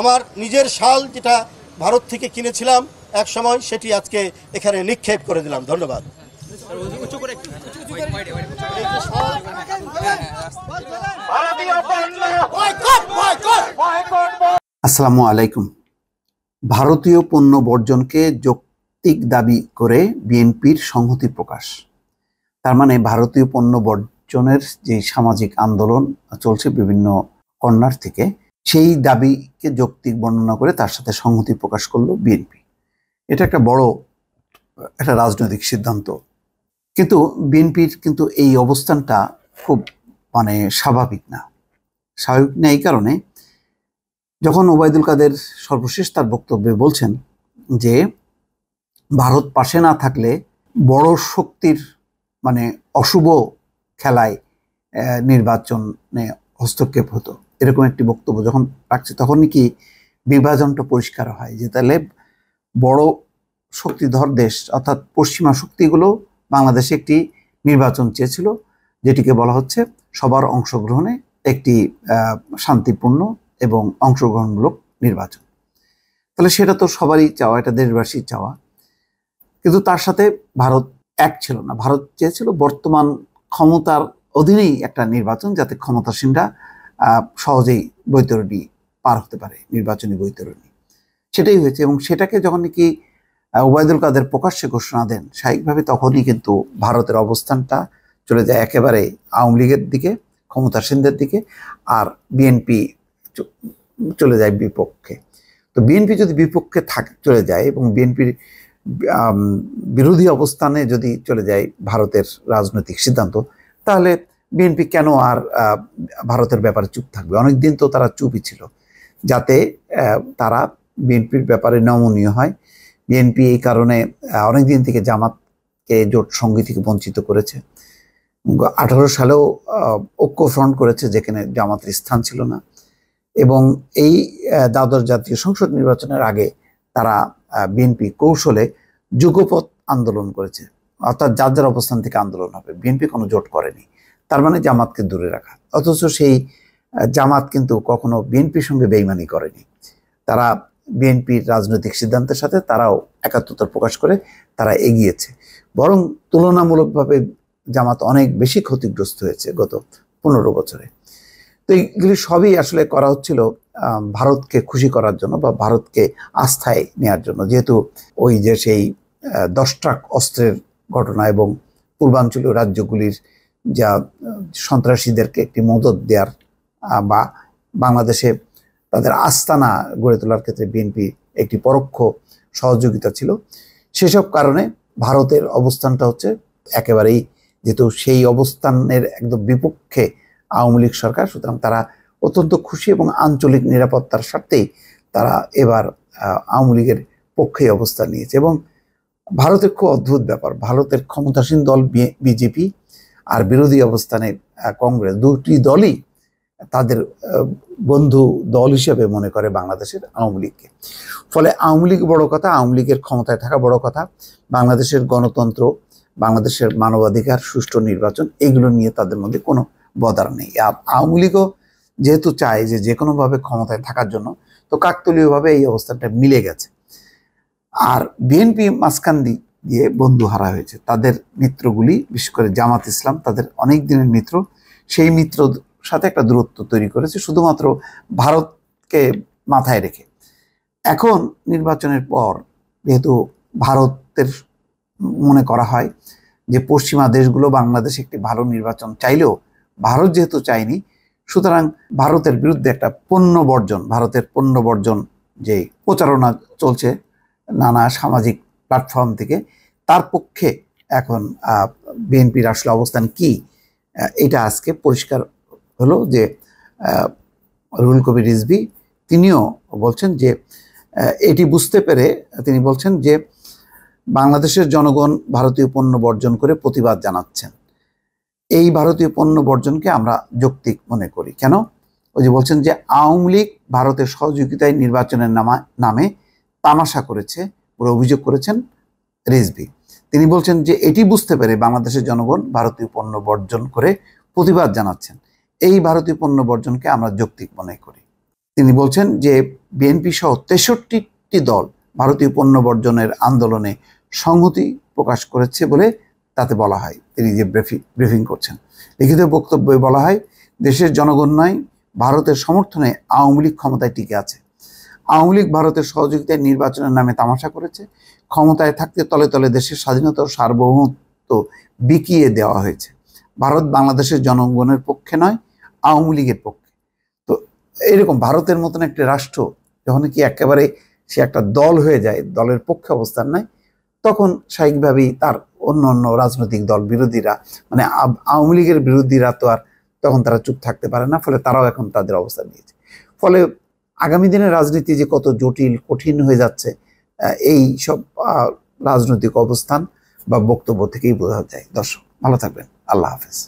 আমার নিজের শাল যেটা ভারত থেকে কিনেছিলাম এক সময় সেটি আজকে এখানে নিক্ষেপ করে দিলাম ধন্যবাদ আসসালামু আলাইকুম ভারতীয় পণ্য বর্জনকে যৌক্তিক দাবি করে বিএনপির সংহতি প্রকাশ তার মানে ভারতীয় পণ্য বর্জনের যে সামাজিক আন্দোলন চলছে বিভিন্ন কর্নার থেকে সেই দাবিকে যৌক্তিক বর্ণনা করে তার সাথে সংহতি প্রকাশ করলো বিএনপি এটা একটা বড় একটা রাজনৈতিক সিদ্ধান্ত কিন্তু বিএনপির কিন্তু এই অবস্থানটা খুব মানে স্বাভাবিক না স্বাভাবিক না এই কারণে যখন ওবায়দুল কাদের সর্বশেষ তার বক্তব্যে বলছেন যে ভারত পাশে না থাকলে বড় শক্তির মানে অশুভ খেলায় নির্বাচনে হস্তক্ষেপ হতো এরকম একটি বক্তব্য যখন রাখছে তখনই কি বিভাজনটা পরিষ্কার হয় যে তাহলে বড় শক্তিধর দেশ অর্থাৎ পশ্চিমা শক্তিগুলো বাংলাদেশে একটি নির্বাচন চেয়েছিল যেটিকে বলা হচ্ছে সবার অংশগ্রহণে একটি শান্তিপূর্ণ এবং অংশগ্রহণমূলক নির্বাচন তাহলে সেটা তো সবারই চাওয়া এটা দেশবাসীর চাওয়া কিন্তু তার সাথে ভারত এক ছিল না ভারত চেয়েছিল বর্তমান ক্ষমতার অধীনেই একটা নির্বাচন যাতে ক্ষমতাসীনরা সহজেই বৈতরণী পার হতে পারে নির্বাচনী বৈতরণী সেটাই হয়েছে এবং সেটাকে যখন নাকি ওবায়দুল কাদের প্রকাশ্যে ঘোষণা দেন স্বাভাবিকভাবে তখনই কিন্তু ভারতের অবস্থানটা চলে যায় একেবারে আওয়ামী লীগের দিকে ক্ষমতাসীনদের দিকে আর বিএনপি চলে যায় বিপক্ষে তো বিএনপি যদি বিপক্ষে থাক চলে যায় এবং বিএনপির বিরোধী অবস্থানে যদি চলে যায় ভারতের রাজনৈতিক সিদ্ধান্ত তাহলে বিএনপি কেন আর ভারতের ব্যাপারে চুপ থাকবে অনেক দিন তো তারা চুপই ছিল যাতে তারা বিএনপির ব্যাপারে নমনীয় হয় বিএনপি এই কারণে অনেক দিন থেকে জামাতকে জোট সঙ্গী থেকে বঞ্চিত করেছে আঠারো সালেও ঐক্য ফ্রন্ট করেছে যেখানে জামাতের স্থান ছিল না এবং এই দ্বাদশ জাতীয় সংসদ নির্বাচনের আগে তারা বিএনপি কৌশলে যুগপথ আন্দোলন করেছে অর্থাৎ যার যার অবস্থান থেকে আন্দোলন হবে বিএনপি কোনো জোট করেনি তার মানে জামাতকে দূরে রাখা অথচ সেই জামাত কিন্তু কখনো বিএনপির সঙ্গে বেইমানি করেনি তারা বিএনপির রাজনৈতিক সিদ্ধান্তের সাথে তারাও একাত্মতা প্রকাশ করে তারা এগিয়েছে বরং তুলনামূলকভাবে জামাত অনেক বেশি ক্ষতিগ্রস্ত হয়েছে গত পনেরো বছরে তো এইগুলি সবই আসলে করা হচ্ছিল ভারতকে খুশি করার জন্য বা ভারতকে আস্থায় নেওয়ার জন্য যেহেতু ওই যে সেই দশ ট্রাক অস্ত্রের ঘটনা এবং পূর্বাঞ্চলীয় রাজ্যগুলির যা সন্ত্রাসীদেরকে একটি মদত দেওয়ার বা বাংলাদেশে তাদের আস্তানা গড়ে তোলার ক্ষেত্রে বিএনপি একটি পরোক্ষ সহযোগিতা ছিল সেসব কারণে ভারতের অবস্থানটা হচ্ছে একেবারেই যেহেতু সেই অবস্থানের একদম বিপক্ষে আওয়ামী লীগ সরকার সুতরাং তারা অত্যন্ত খুশি এবং আঞ্চলিক নিরাপত্তার স্বার্থেই তারা এবার আওয়ামী লীগের পক্ষেই অবস্থান নিয়েছে এবং ভারতের খুব অদ্ভুত ব্যাপার ভারতের ক্ষমতাসীন দল বিজেপি আর বিরোধী অবস্থানে কংগ্রেস দুটি দলই তাদের বন্ধু দল হিসেবে মনে করে বাংলাদেশের আওয়ামী লীগকে ফলে আওয়ামী লীগ বড় কথা আওয়ামী লীগের ক্ষমতায় থাকা বড় কথা বাংলাদেশের গণতন্ত্র বাংলাদেশের মানবাধিকার সুষ্ঠু নির্বাচন এগুলো নিয়ে তাদের মধ্যে কোনো বদার নেই আওয়ামী লীগও যেহেতু চায় যে যে কোনোভাবে ক্ষমতায় থাকার জন্য তো কাকতলীয়ভাবে এই অবস্থানটা মিলে গেছে আর বিএনপি মাসকান্দি দিয়ে বন্ধু হারা হয়েছে তাদের মিত্রগুলি বিশেষ করে জামাত ইসলাম তাদের অনেক দিনের মিত্র সেই মিত্র সাথে একটা দূরত্ব তৈরি করেছে শুধুমাত্র ভারতকে মাথায় রেখে এখন নির্বাচনের পর যেহেতু ভারতের মনে করা হয় যে পশ্চিমা দেশগুলো বাংলাদেশ একটি ভালো নির্বাচন চাইলেও ভারত যেহেতু চায়নি সুতরাং ভারতের বিরুদ্ধে একটা পণ্য বর্জন ভারতের পণ্য বর্জন যে প্রচারণা চলছে নানা সামাজিক প্ল্যাটফর্ম থেকে তার পক্ষে এখন বিএনপির আসলে অবস্থান কি এটা আজকে পরিষ্কার হলো যে রুহুল কবির রিজবি তিনিও বলছেন যে এটি বুঝতে পেরে তিনি বলছেন যে বাংলাদেশের জনগণ ভারতীয় পণ্য বর্জন করে প্রতিবাদ জানাচ্ছেন এই ভারতীয় পণ্য বর্জনকে আমরা যৌক্তিক মনে করি কেন ওই যে বলছেন যে আওয়ামী লীগ ভারতের সহযোগিতায় নির্বাচনের নামা নামে তামাশা করেছে বলে অভিযোগ করেছেন রিজভি তিনি বলছেন যে এটি বুঝতে পেরে বাংলাদেশের জনগণ ভারতীয় পণ্য বর্জন করে প্রতিবাদ জানাচ্ছেন এই ভারতীয় পণ্য বর্জনকে আমরা যৌক্তিক মনে করি তিনি বলছেন যে বিএনপি সহ তেষট্টিটি দল ভারতীয় পণ্য বর্জনের আন্দোলনে সংহতি প্রকাশ করেছে বলে তাতে বলা হয় তিনি যে ব্রিফিং করছেন লিখিত বক্তব্যে বলা হয় দেশের জনগণ নয় ভারতের সমর্থনে আওয়ামী লীগ ক্ষমতায় টিকে আছে আওয়ামী লীগ ভারতের সহযোগিতায় নির্বাচনের নামে তামাশা করেছে ক্ষমতায় থাকতে তলে তলে দেশের স্বাধীনতা ও সার্বভৌমত্ব বিকিয়ে দেওয়া হয়েছে ভারত বাংলাদেশের জনগণের পক্ষে নয় আওয়ামী লীগের পক্ষে তো এরকম ভারতের মতন একটি রাষ্ট্র যখন কি একেবারে সে একটা দল হয়ে যায় দলের পক্ষে অবস্থান নেয় তখন স্বাভাবিকভাবেই তার অন্য অন্য রাজনৈতিক দল বিরোধীরা মানে আওয়ামী লীগের বিরোধীরা তো আর তখন তারা চুপ থাকতে পারে না ফলে তারাও এখন তাদের অবস্থান নিয়েছে ফলে আগামী দিনে রাজনীতি যে কত জটিল কঠিন হয়ে যাচ্ছে এই সব রাজনৈতিক অবস্থান বা বক্তব্য থেকেই বোঝা যায় দর্শক ভালো থাকবেন আল্লাহ হাফেজ